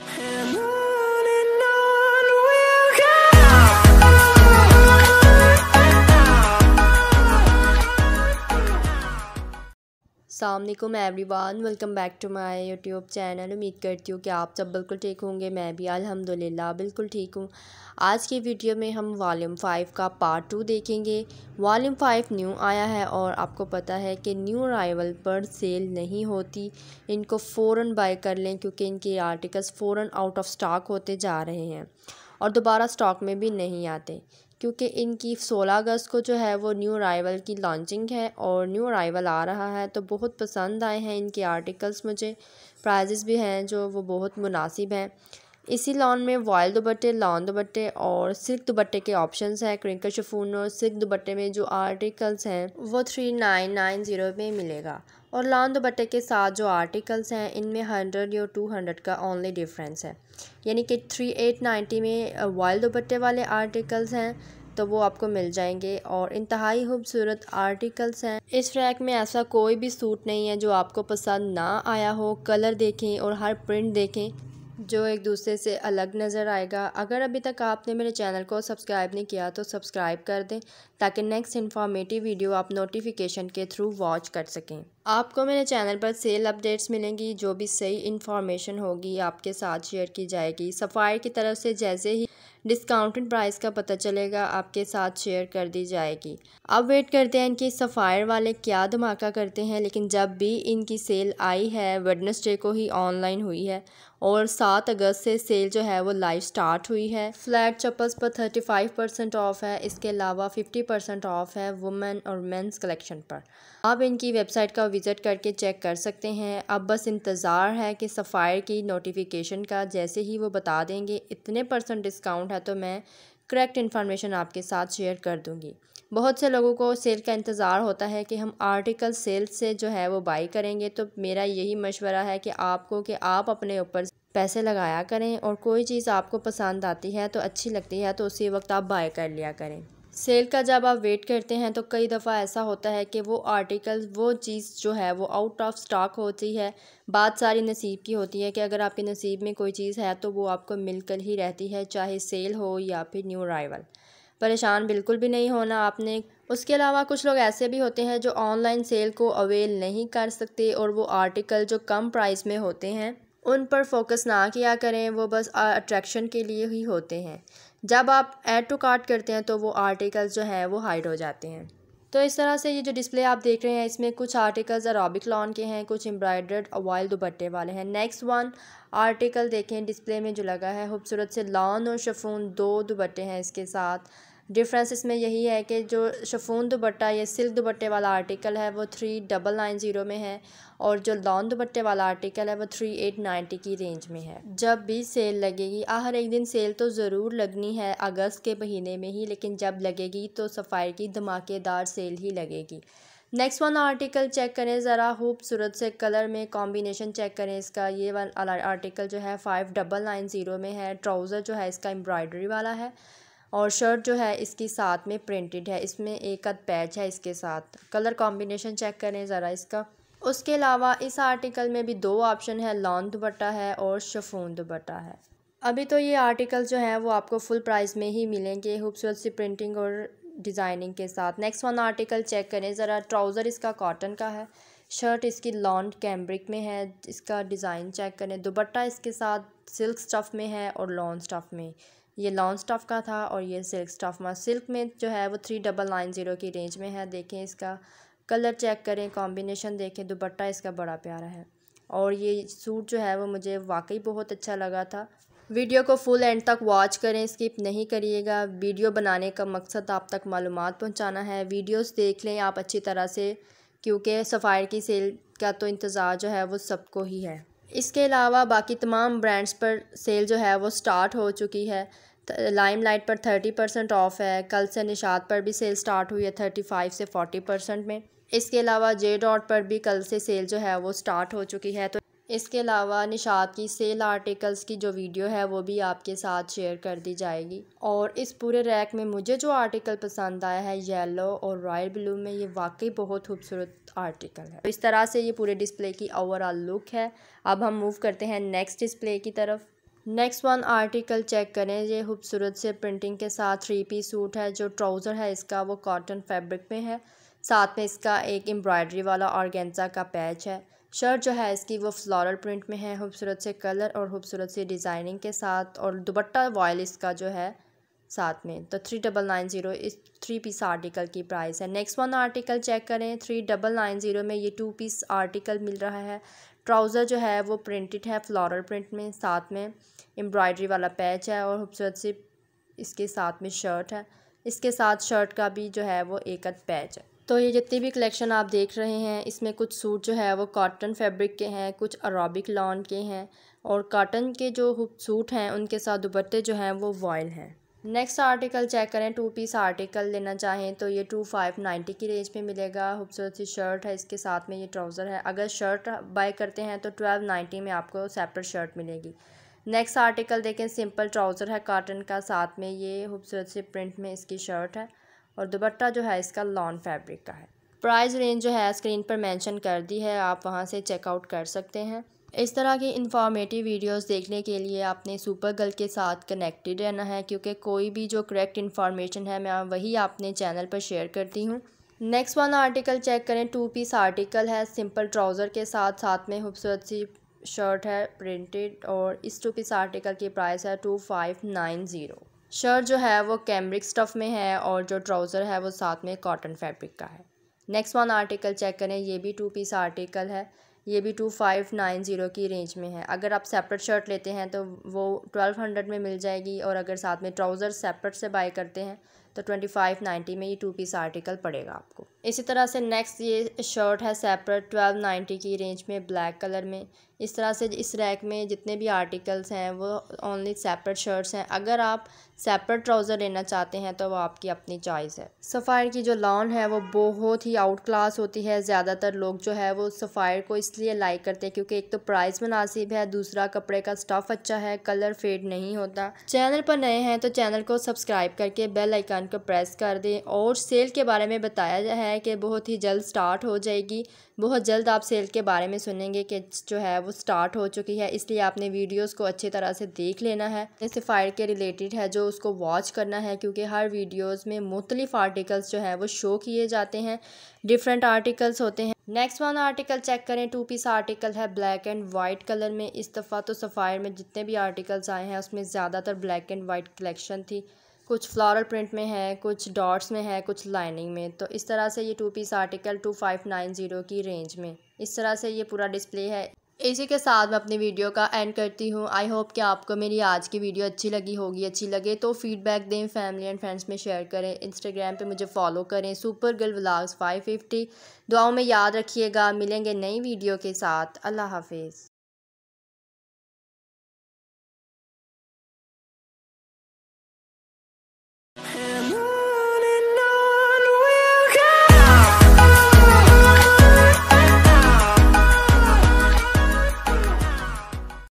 Hello. अल्लाम everyone welcome back to my YouTube channel उम्मीद करती हूँ कि आप सब बिल्कुल ठीक होंगे मैं भी अल्हम्दुलिल्लाह बिल्कुल ठीक हूँ आज के वीडियो में हम वॉल्यूम फ़ाइव का पार्ट टू देखेंगे वॉल्यूम फ़ाइव न्यू आया है और आपको पता है कि न्यू अराइवल पर सेल नहीं होती इनको फ़ौर बाय कर लें क्योंकि इनके आर्टिकल्स फ़ौर आउट ऑफ स्टॉक होते जा रहे हैं और दोबारा स्टॉक में भी नहीं आते क्योंकि इनकी सोलह अगस्त को जो है वो न्यू अराइवल की लॉन्चिंग है और न्यू अराइवल आ रहा है तो बहुत पसंद आए हैं इनके आर्टिकल्स मुझे प्राइजेस भी हैं जो वो बहुत मुनासिब हैं इसी लॉन में वॉयल दुबट्टे लॉन दुबट्टे और सिल्क दुपट्टे के ऑप्शन हैं क्रिंकल शफून और सिल्क दुबट्टे में जो आर्टिकल्स हैं वो थ्री नाइन नाइन ज़ीरो में मिलेगा और लॉन दुपट्टे के साथ जो आर्टिकल्स हैं इनमें हंड्रेड या टू हंड्रेड का ओनली डिफरेंस है यानी कि थ्री एट नाइन्टी में वॉयल दुबट्टे वाले आर्टिकल्स हैं तो वो आपको मिल जाएंगे और इंतहाई खूबसूरत आर्टिकल्स हैं इस रैक में ऐसा कोई भी सूट नहीं है जो आपको पसंद ना आया हो कलर देखें और हर प्रिंट देखें जो एक दूसरे से अलग नज़र आएगा अगर अभी तक आपने मेरे चैनल को सब्सक्राइब नहीं किया तो सब्सक्राइब कर दें ताकि नेक्स्ट इन्फॉर्मेटिव वीडियो आप नोटिफिकेशन के थ्रू वॉच कर सकें आपको मेरे चैनल पर सेल अपडेट्स मिलेंगी जो भी सही इन्फॉर्मेशन होगी आपके साथ शेयर की जाएगी सफ़ायर की तरफ से जैसे ही डिस्काउंटेड प्राइस का पता चलेगा आपके साथ शेयर कर दी जाएगी अब वेट करते हैं इनकी सफ़ायर वाले क्या धमाका करते हैं लेकिन जब भी इनकी सेल आई है वेडनसडे को ही ऑनलाइन हुई है और सात अगस्त से सेल जो है वो लाइव स्टार्ट हुई है फ्लैट चप्पल्स पर थर्टी फाइव परसेंट ऑफ है इसके अलावा फिफ्टी परसेंट ऑफ है वुमेन और मेंस कलेक्शन पर आप इनकी वेबसाइट का विज़िट करके चेक कर सकते हैं अब बस इंतज़ार है कि सफ़ायर की नोटिफिकेशन का जैसे ही वो बता देंगे इतने परसेंट डिस्काउंट है है तो मैं करेक्ट इन्फॉर्मेशन आपके साथ शेयर कर दूँगी बहुत से लोगों को सेल का इंतज़ार होता है कि हम आर्टिकल सेल से जो है वो बाई करेंगे तो मेरा यही मशवरा है कि आपको कि आप अपने ऊपर पैसे लगाया करें और कोई चीज़ आपको पसंद आती है तो अच्छी लगती है तो उसी वक्त आप बाय कर लिया करें सेल का जब आप वेट करते हैं तो कई दफ़ा ऐसा होता है कि वो आर्टिकल वो चीज़ जो है वो आउट ऑफ स्टॉक होती है बात सारी नसीब की होती है कि अगर आपके नसीब में कोई चीज़ है तो वो आपको मिलकर ही रहती है चाहे सेल हो या फिर न्यू अराइवल परेशान बिल्कुल भी नहीं होना आपने उसके अलावा कुछ लोग ऐसे भी होते हैं जो ऑनलाइन सेल को अवेल नहीं कर सकते और वो आर्टिकल जो कम प्राइस में होते हैं उन पर फोकस ना किया करें वो बस अट्रैक्शन के लिए ही होते हैं जब आप ऐड टू कार्ट करते हैं तो वो आर्टिकल्स जो हैं वो हाइड हो जाते हैं तो इस तरह से ये जो डिस्प्ले आप देख रहे हैं इसमें कुछ आर्टिकल्स अरबिक लॉन के हैं कुछ एम्ब्रॉयडर्ड वाइल दुपट्टे वाले हैं नेक्स्ट वन आर्टिकल देखें डिस्प्ले में जो लगा है खूबसूरत से लॉन और शफून दो दुपट्टे हैं इसके साथ डिफरेंस इसमें यही है कि जो शफून दुपट्टा या सिल्क दुपट्टे वाला आर्टिकल है वो थ्री डबल नाइन ज़ीरो में है और जो लॉन दुपट्टे वाला आर्टिकल है वो थ्री एट नाइन्टी की रेंज में है जब भी सेल लगेगी हर एक दिन सेल तो ज़रूर लगनी है अगस्त के महीने में ही लेकिन जब लगेगी तो सफ़ाई की धमाकेदार सेल ही लगेगी नेक्स्ट वन आर्टिकल चेक करें ज़रा खूबसूरत से कलर में कॉम्बिनेशन चेक करें इसका ये वन आर्टिकल जो है फाइव डबल नाइन ज़ीरो में है ट्राउज़र जो है इसका एम्ब्रॉयडरी वाला है और शर्ट जो है इसकी साथ में प्रिंटेड है इसमें एक अद पैच है इसके साथ कलर कॉम्बिनेशन चेक करें ज़रा इसका उसके अलावा इस आर्टिकल में भी दो ऑप्शन है लॉन्ग दुपट्टा है और शफून दुपट्टा है अभी तो ये आर्टिकल जो है वो आपको फुल प्राइस में ही मिलेंगे खूबसूरत सी प्रिंटिंग और डिज़ाइनिंग के साथ नेक्स्ट वन आर्टिकल चेक करें ज़रा ट्राउज़र इसका कॉटन का है शर्ट इसकी लॉन्ड कैम्ब्रिक में है इसका डिज़ाइन चेक करें दुपट्टा इसके साथ सिल्क स्टफ़ में है और लॉन्ग स्टफ़ में ये लॉन्ग स्टफ़ का था और ये सिल्क स्टफ़ में सिल्क में जो है वो थ्री डबल नाइन ज़ीरो की रेंज में है देखें इसका कलर चेक करें कॉम्बिनेशन देखें दुपट्टा इसका बड़ा प्यारा है और ये सूट जो है वो मुझे वाकई बहुत अच्छा लगा था वीडियो को फुल एंड तक वॉच करें स्किप नहीं करिएगा वीडियो बनाने का मकसद आप तक मालूम पहुँचाना है वीडियोज़ देख लें आप अच्छी तरह से क्योंकि सफ़ायर की सेल का तो इंतज़ार जो है वो सबको ही है इसके अलावा बाकी तमाम ब्रांड्स पर सेल जो है वो स्टार्ट हो चुकी है लाइम लाइट पर थर्टी परसेंट ऑफ़ है कल से निशात पर भी सेल स्टार्ट हुई है थर्टी फाइव से फोर्टी परसेंट में इसके अलावा जे डॉट पर भी कल से सेल जो है वो स्टार्ट हो चुकी है तो इसके अलावा निशात की सेल आर्टिकल्स की जो वीडियो है वो भी आपके साथ शेयर कर दी जाएगी और इस पूरे रैक में मुझे जो आर्टिकल पसंद आया है येलो और रॉयल ब्लू में ये वाकई बहुत खूबसूरत आर्टिकल है तो इस तरह से ये पूरे डिस्प्ले की ओवरऑल लुक है अब हम मूव करते हैं नेक्स्ट डिस्प्ले की तरफ नेक्स्ट वन आर्टिकल चेक करें ये खूबसूरत से प्रिंटिंग के साथ थ्री पी सूट है जो ट्राउज़र है इसका वो कॉटन फैब्रिक में है साथ में इसका एक एम्ब्रॉयडरी वाला ऑर्गेन्जा का पैच है शर्ट जो है इसकी वो फ्लोरल प्रिंट में है खूबसूरत से कलर और खूबसूरत से डिज़ाइनिंग के साथ और दुबट्टा वॉयल इसका जो है साथ में तो थ्री डबल नाइन ज़ीरो इस थ्री पीस आर्टिकल की प्राइस है नेक्स्ट वन आर्टिकल चेक करें थ्री डबल नाइन ज़ीरो में ये टू पीस आर्टिकल मिल रहा है ट्राउज़र जो है वो प्रिंटेड है फ्लोरल प्रिंट में साथ में एम्ब्रॉयडरी वाला पैच है और खूबसूरत सी इसके साथ में शर्ट है इसके साथ शर्ट का भी जो है वो एक अद पैच है तो ये जितनी भी कलेक्शन आप देख रहे हैं इसमें कुछ सूट जो है वो कॉटन फैब्रिक के हैं कुछ अरबिक लॉन के हैं और कॉटन के जो सूट हैं उनके साथ दुपट्टे जो हैं वो वॉयल हैं नेक्स्ट आर्टिकल चेक करें टू पीस आर्टिकल लेना चाहें तो ये टू फाइव नाइन्टी की रेंज में मिलेगा खूबसूरत सी शर्ट है इसके साथ में ये ट्राउज़र है अगर शर्ट बाय करते हैं तो ट्वेल्व नाइन्टी में आपको सेपरेट शर्ट मिलेगी नेक्स्ट आर्टिकल देखें सिंपल ट्राउज़र है काटन का साथ में ये खूबसूरत सी प्रिंट में इसकी शर्ट है और दुपट्टा जो है इसका लॉन फैब्रिक का है प्राइस रेंज जो है स्क्रीन पर मैंशन कर दी है आप वहाँ से चेकआउट कर सकते हैं इस तरह की इन्फॉर्मेटिव वीडियोस देखने के लिए आपने सुपर गर्ल के साथ कनेक्टेड रहना है क्योंकि कोई भी जो करेक्ट इन्फॉर्मेशन है मैं वही अपने चैनल पर शेयर करती हूँ नेक्स्ट वन आर्टिकल चेक करें टू पीस आर्टिकल है सिंपल ट्राउज़र के साथ साथ में खूबसूरत सी शर्ट है प्रिंटेड और इस टू पीस आर्टिकल की प्राइस है two five nine zero shirt जो है वो कैमरिक स्टफ़ में है और जो ट्राउज़र है वो साथ में कॉटन फैब्रिक का है नेक्स्ट वन आर्टिकल चेक करें ये भी टू पीस आर्टिकल है ये भी टू फाइव नाइन ज़ीरो की रेंज में है अगर आप सेपरेट शर्ट लेते हैं तो वो ट्वेल्व हंड्रेड में मिल जाएगी और अगर साथ में ट्राउज़र सेपरेट से बाई करते हैं तो ट्वेंटी फाइव नाइन्टी में ये टू पीस आर्टिकल पड़ेगा आपको इसी तरह से नेक्स्ट ये शर्ट है सेपरेट ट्वेल्व नाइन्टी की रेंज में ब्लैक कलर में इस तरह से इस रैक में जितने भी आर्टिकल्स हैं वो ओनली सेपरेट शर्ट्स हैं अगर आप सेपरेट ट्राउज़र लेना चाहते हैं तो वो आपकी अपनी चॉइस है सफ़ायर की जो लॉन है वो बहुत ही आउट क्लास होती है ज़्यादातर लोग जो है वो सफ़ायर को इसलिए लाइक करते हैं क्योंकि एक तो प्राइस मुनासिब है दूसरा कपड़े का स्टफ़ अच्छा है कलर फेड नहीं होता चैनल पर नए हैं तो चैनल को सब्सक्राइब करके बेल आइकन को प्रेस कर दें और सेल के बारे में बताया है कि बहुत ही जल्द स्टार्ट हो जाएगी बहुत जल्द आप सेल के बारे में सुनेंगे कि जो है वो स्टार्ट हो चुकी है इसलिए आपने वीडियोस को अच्छी तरह से देख लेना है जैसे फायर के रिलेटेड है जो उसको वॉच करना है क्योंकि हर वीडियोस में मुख्तलिफ आर्टिकल्स जो है वो शो किए जाते हैं डिफरेंट आर्टिकल्स होते हैं नेक्स्ट वन आर्टिकल चेक करें टू पीस आर्टिकल है ब्लैक एंड वाइट कलर में इस दफ़ा तो सफ़ायर में जितने भी आर्टिकल्स आए हैं उसमें ज़्यादातर ब्लैक एंड वाइट कलेक्शन थी कुछ फ्लावरल प्रिंट में है कुछ डॉट्स में है कुछ लाइनिंग में तो इस तरह से ये two piece article two five nine zero की रेंज में इस तरह से ये पूरा डिस्प्ले है इसी के साथ मैं अपनी वीडियो का एंड करती हूँ आई होप कि आपको मेरी आज की वीडियो अच्छी लगी होगी अच्छी लगे तो फीडबैक दें फैमिली एंड फ्रेंड्स में शेयर करें इंस्टाग्राम पे मुझे फॉलो करें सुपर गर्ल व्लाग्स फिफ्टी दुआओं में याद रखिएगा मिलेंगे नई वीडियो के साथ अल्लाह हाफिज़